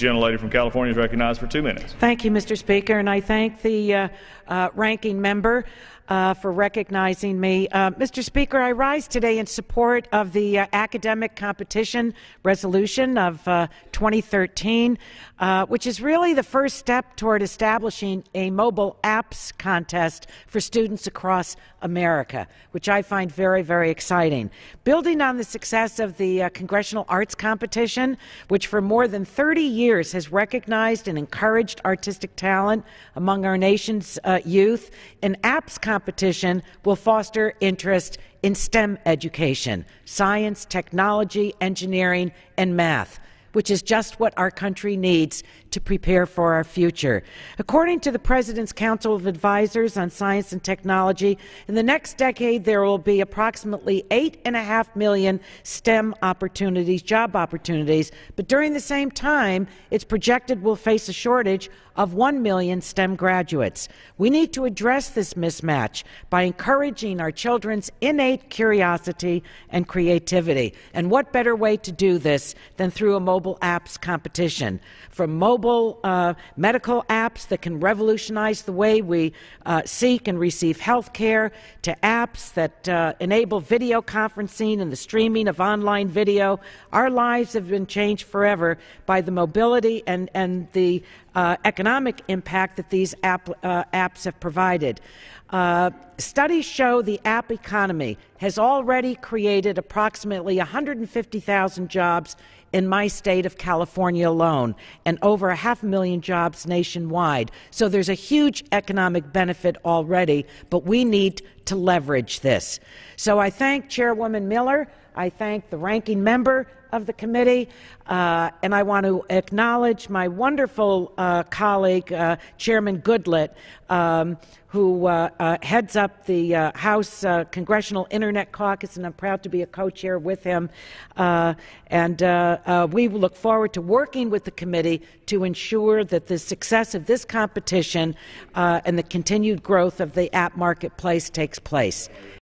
gentlelady from California is recognized for two minutes. Thank you, Mr. Speaker, and I thank the uh, uh, ranking member uh, for recognizing me. Uh, Mr. Speaker, I rise today in support of the uh, academic competition resolution of uh, 2013, uh, which is really the first step toward establishing a mobile apps contest for students across America, which I find very, very exciting. Building on the success of the uh, Congressional Arts Competition, which for more than 30 years has recognized and encouraged artistic talent among our nation's youth, an apps competition competition will foster interest in STEM education, science, technology, engineering, and math which is just what our country needs to prepare for our future. According to the President's Council of Advisors on Science and Technology, in the next decade there will be approximately 8.5 million STEM opportunities, job opportunities, but during the same time, it's projected we'll face a shortage of 1 million STEM graduates. We need to address this mismatch by encouraging our children's innate curiosity and creativity. And what better way to do this than through a mobile mobile apps competition. From mobile uh, medical apps that can revolutionize the way we uh, seek and receive health care, to apps that uh, enable video conferencing and the streaming of online video, our lives have been changed forever by the mobility and, and the uh, economic impact that these app, uh, apps have provided. Uh, studies show the app economy has already created approximately 150,000 jobs in my state of California alone and over a half million jobs nationwide. So there's a huge economic benefit already, but we need to leverage this. So I thank Chairwoman Miller I thank the ranking member of the committee, uh, and I want to acknowledge my wonderful uh, colleague, uh, Chairman Goodlett, um, who uh, uh, heads up the uh, House Congressional Internet Caucus, and I'm proud to be a co chair with him. and we look forward to working with the committee to ensure that the success of this competition and the continued growth of the app marketplace takes place.